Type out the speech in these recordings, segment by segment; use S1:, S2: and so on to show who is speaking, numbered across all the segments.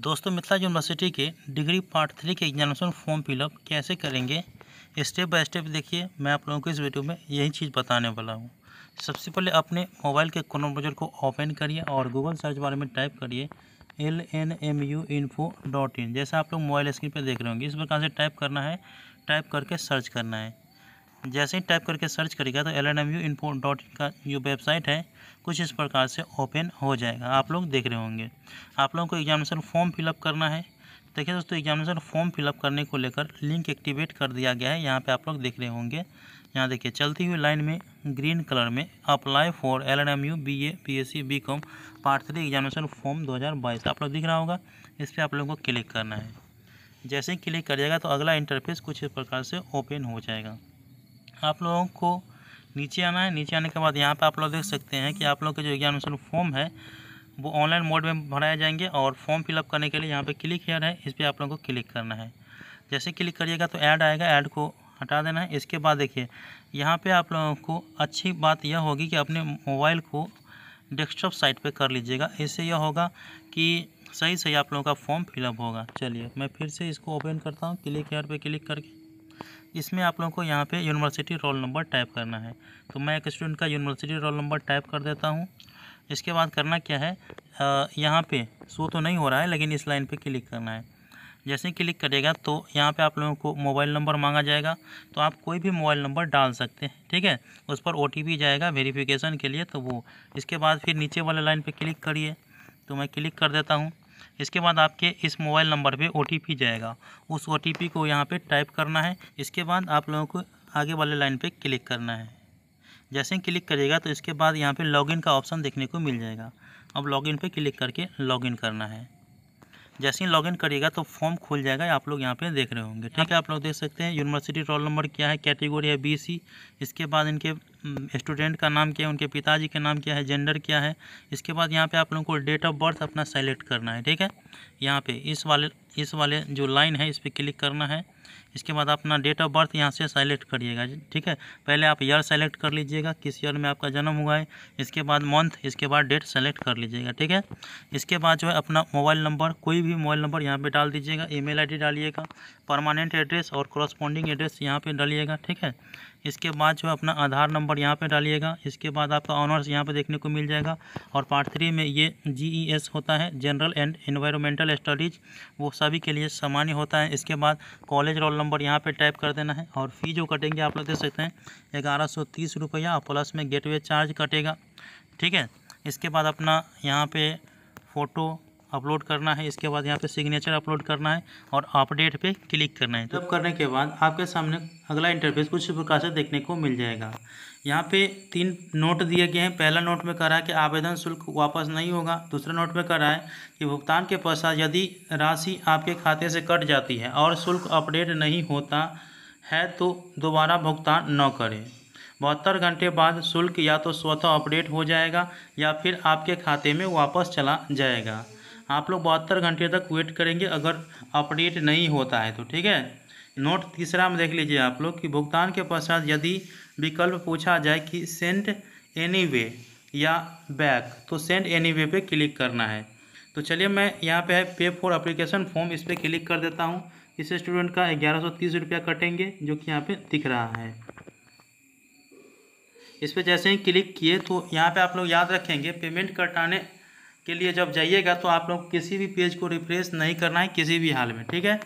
S1: दोस्तों मिथिला यूनिवर्सिटी के degree part three के एग्जामिनेशन फॉर्म फिलअप कैसे करेंगे स्टेप बाय स्टेप देखिए मैं आप लोगों को इस वीडियो में यही चीज़ बताने वाला हूँ सबसे पहले अपने मोबाइल के क्रोम को ओपन करिए और गूगल सर्च बारे में टाइप करिए L N M U info dot in जैसा आप लोग मोबाइल स्क्रीन पर देख रहे होंगे इस प्रकार से टाइप करना है टाइप करके सर्च करना है जैसे ही टाइप करके सर्च करेगा तो L N M U info dot का ये वेबसाइट है कुछ इस प्रकार से ओपन हो जाएगा आप लोग देख रहे होंगे आप लोगों को एग्जामिनेशन फॉर्म फिलअप करना है देखिए दोस्तों एग्जामिनेशन फॉर्म फिलअप करने को लेकर लिंक एक्टिवेट कर दिया गया है यहाँ पे आप लोग देख रहे होंगे यहाँ देखिए चलती हुई लाइन में ग्रीन कलर में apply for L N M U B A B S C B com part three examination form दो हज़ार बाईस आप लोग दिख रहा होगा इस पर आप लोगों को क्लिक करना है जैसे ही क्लिक करिएगा तो अगला इंटरफेस कुछ इस प्रकार से ओपन हो जाएगा आप लोगों को नीचे आना है नीचे आने के बाद यहाँ पर आप लोग देख सकते हैं कि आप लोग के जो ज्ञान फॉर्म है वो ऑनलाइन मोड में भराए जाएंगे और फॉर्म फिलअप करने के लिए यहाँ पे क्लिक हेयर है इस पर आप लोगों को क्लिक करना है जैसे क्लिक करिएगा तो ऐड आएगा ऐड को हटा देना है इसके बाद देखिए यहाँ पे आप लोगों को अच्छी बात यह होगी कि अपने मोबाइल को डेस्कटॉप साइट पे कर लीजिएगा इससे यह होगा कि सही सही आप लोगों का फॉर्म फिलअप होगा चलिए मैं फिर से इसको ओपन करता हूँ क्लिक हेयर पर क्लिक करके इसमें आप लोगों को यहाँ पे यूनिवर्सिटी रोल नंबर टाइप करना है तो मैं एक स्टूडेंट का यूनिवर्सिटी रोल नंबर टाइप कर देता हूँ इसके बाद करना क्या है यहाँ पे शो तो नहीं हो रहा है लेकिन इस लाइन पे क्लिक करना है जैसे ही क्लिक करेगा तो यहाँ पे आप लोगों को मोबाइल नंबर मांगा जाएगा तो आप कोई भी मोबाइल नंबर डाल सकते हैं ठीक है उस पर ओ जाएगा वेरीफिकेशन के लिए तो वो इसके बाद फिर नीचे वाले लाइन पर क्लिक करिए तो मैं क्लिक कर देता हूँ इसके बाद आपके इस मोबाइल नंबर पे ओ जाएगा उस ओ को यहाँ पे टाइप करना है इसके बाद आप लोगों को आगे वाले लाइन पे क्लिक करना है जैसे ही क्लिक करेगा तो इसके बाद यहाँ पे लॉगिन का ऑप्शन देखने को मिल जाएगा अब लॉगिन पे क्लिक करके लॉगिन करना है जैसे ही लॉगिन करिएगा तो फॉर्म खुल जाएगा आप लोग यहाँ पे देख रहे होंगे ठीक है आप लोग देख सकते हैं यूनिवर्सिटी रोल नंबर क्या है कैटेगरी है बी इसके बाद इनके स्टूडेंट हम्म, का नाम क्या है उनके पिताजी का नाम क्या है जेंडर क्या है इसके बाद यहाँ पे आप लोगों को डेट ऑफ बर्थ अपना सेलेक्ट करना है ठीक है यहाँ पे इस वाले इस वाले जो लाइन है इस पर क्लिक करना है इसके बाद अपना डेट ऑफ बर्थ यहाँ से सेलेक्ट करिएगा ठीक है पहले आप ईयर सेलेक्ट कर लीजिएगा किस ईयर में आपका जन्म हुआ है इसके बाद मंथ इसके बाद डेट सेलेक्ट कर लीजिएगा ठीक है इसके बाद जो है अपना मोबाइल नंबर कोई भी मोबाइल नंबर यहाँ पे डाल दीजिएगा ईमेल आईडी डालिएगा परमानेंट एड्रेस और क्रॉस्पॉन्डिंग एड्रेस यहाँ पर डालिएगा ठीक है इसके बाद जो है अपना आधार नंबर यहाँ पे डालिएगा इसके बाद आपका ऑनर्स यहाँ पे देखने को मिल जाएगा और पार्ट थ्री में ये जीईएस e होता है जनरल एंड इन्वायरमेंटल स्टडीज़ वो सभी के लिए सामान्य होता है इसके बाद कॉलेज रोल नंबर यहाँ पर टाइप कर देना है और फ़ी जो कटेंगे आप लोग देख सकते हैं ग्यारह सौ तीस रुपया प्लस में गेट चार्ज कटेगा ठीक है इसके बाद अपना यहाँ पर फ़ोटो अपलोड करना है इसके बाद यहाँ पे सिग्नेचर अपलोड करना है और अपडेट पे क्लिक करना है तब तो करने के बाद आपके सामने अगला इंटरफेस कुछ प्रकार से देखने को मिल जाएगा यहाँ पे तीन नोट दिए गए हैं पहला नोट में रहा है कि आवेदन शुल्क वापस नहीं होगा दूसरा नोट में करा है कि भुगतान के पश्चात यदि राशि आपके खाते से कट जाती है और शुल्क अपडेट नहीं होता है तो दोबारा भुगतान न करें बहत्तर घंटे बाद शुल्क या तो स्वतः अपडेट हो जाएगा या फिर आपके खाते में वापस चला जाएगा आप लोग बहत्तर घंटे तक वेट करेंगे अगर अपडेट नहीं होता है तो ठीक है नोट तीसरा में देख लीजिए आप लोग कि भुगतान के पश्चात यदि विकल्प पूछा जाए कि सेंड एनी वे या बैक तो सेंड एनी वे पर क्लिक करना है तो चलिए मैं यहाँ पे है पे फॉर अप्लीकेशन फॉर्म इस पर क्लिक कर देता हूँ इस स्टूडेंट का ग्यारह सौ तीस रुपया कटेंगे जो कि यहाँ पे दिख रहा है इस पर जैसे ही क्लिक किए तो यहाँ पे आप लोग याद रखेंगे पेमेंट कटाने के लिए जब जाइएगा तो आप लोग किसी भी पेज को रिफ्रेश नहीं करना है किसी भी हाल में ठीक है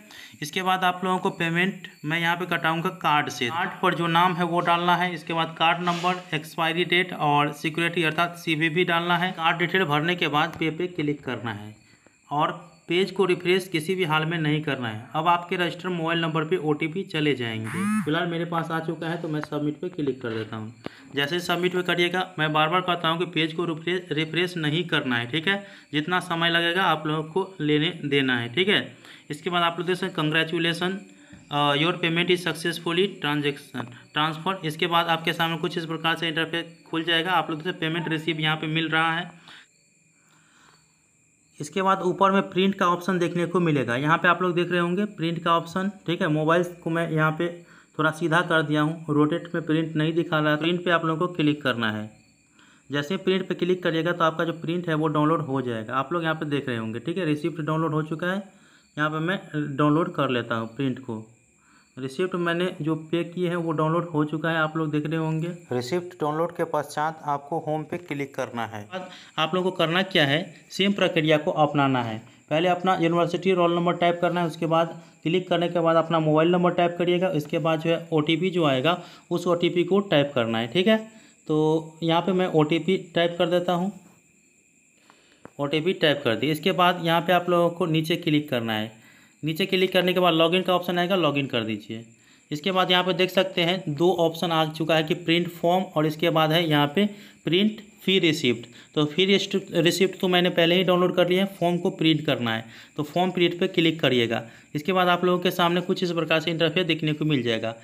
S1: इसके बाद आप लोगों को पेमेंट मैं यहाँ पे कटाऊँगा कार्ड से कार्ड पर जो नाम है वो डालना है इसके बाद कार्ड नंबर एक्सपायरी डेट और सिक्योरिटी अर्थात सी डालना है कार्ड डिटेल भरने के बाद पे पे क्लिक करना है और पेज को रिफ्रेश किसी भी हाल में नहीं करना है अब आपके रजिस्टर मोबाइल नंबर पे ओ चले जाएंगे फिलहाल मेरे पास आ चुका है तो मैं सबमिट पे क्लिक कर देता हूँ जैसे सबमिट पे करिएगा मैं बार बार कहता हूँ कि पेज को रिफ्रेश नहीं करना है ठीक है जितना समय लगेगा आप लोगों को लेने देना है ठीक है इसके बाद आप लोग देख सकते congratulation your payment is successfully transaction transfer इसके बाद आपके सामने कुछ इस प्रकार से इंटरफेस खुल जाएगा आप लोग से पेमेंट रिसीव यहाँ पर मिल रहा है इसके बाद ऊपर में प्रिंट का ऑप्शन देखने को मिलेगा यहाँ पे आप लोग देख रहे होंगे प्रिंट का ऑप्शन ठीक है मोबाइल को मैं यहाँ पे थोड़ा सीधा कर दिया हूँ रोटेट में प्रिंट नहीं दिखा रहा प्रिंट पे आप लोगों को क्लिक करना है जैसे प्रिंट पे क्लिक करिएगा तो आपका जो प्रिंट है वो डाउनलोड हो जाएगा आप लोग यहाँ पर देख रहे होंगे ठीक है रिसिप्ट डाउनलोड हो चुका है यहाँ पर मैं डाउनलोड कर लेता हूँ प्रिंट को रिसिप्ट मैंने जो पे किए हैं वो डाउनलोड हो चुका है आप लोग देख रहे होंगे रिसिप्ट डाउनलोड के पश्चात आपको होम पे क्लिक करना है आप लोगों को करना क्या है सेम प्रक्रिया को अपनाना है पहले अपना यूनिवर्सिटी रोल नंबर टाइप करना है उसके बाद क्लिक करने के बाद अपना मोबाइल नंबर टाइप करिएगा इसके बाद जो है ओ जो आएगा उस ओ को टाइप करना है ठीक है तो यहाँ पर मैं ओ टाइप कर देता हूँ ओ टाइप कर दी इसके बाद यहाँ पर आप लोगों को नीचे क्लिक करना है नीचे क्लिक करने के बाद लॉगिन का ऑप्शन आएगा लॉगिन कर दीजिए इसके बाद यहाँ पे देख सकते हैं दो ऑप्शन आ चुका है कि प्रिंट फॉर्म और इसके बाद है यहाँ पे प्रिंट फी रिसिप्ट तो फी रिसिप्ट तो मैंने पहले ही डाउनलोड कर लिया है फॉर्म को प्रिंट करना है तो फॉर्म प्रिंट पे क्लिक करिएगा इसके बाद आप लोगों के सामने कुछ इस प्रकार से इंटरफेस देखने को मिल जाएगा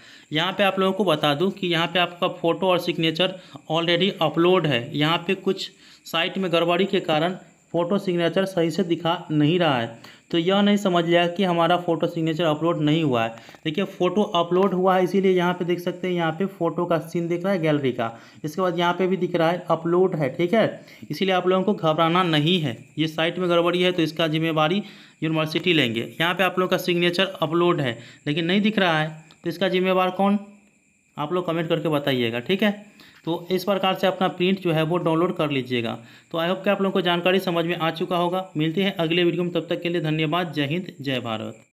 S1: यहाँ पर आप लोगों को बता दूँ कि यहाँ पर आपका फ़ोटो और सिग्नेचर ऑलरेडी अपलोड है यहाँ पर कुछ साइट में गड़बड़ी के कारण फ़ोटो सिग्नेचर सही से दिखा नहीं रहा है तो यह नहीं समझ लिया कि हमारा फ़ोटो सिग्नेचर अपलोड नहीं हुआ है देखिए फ़ोटो अपलोड हुआ है इसीलिए यहाँ पे देख सकते हैं यहाँ पे फ़ोटो का सीन दिख रहा है गैलरी का इसके बाद यहाँ पे भी दिख रहा है अपलोड है ठीक है इसीलिए आप लोगों को घबराना नहीं है ये साइट में गड़बड़ी है तो इसका जिम्मेवारी यूनिवर्सिटी लेंगे यहाँ पर आप लोगों का सिग्नेचर अपलोड है लेकिन नहीं दिख रहा है तो इसका जिम्मेवार कौन आप लोग कमेंट करके बताइएगा ठीक है तो इस प्रकार से अपना प्रिंट जो है वो डाउनलोड कर लीजिएगा तो आई होप कि आप लोगों को जानकारी समझ में आ चुका होगा मिलते हैं अगले वीडियो में तब तक के लिए धन्यवाद जय हिंद जय भारत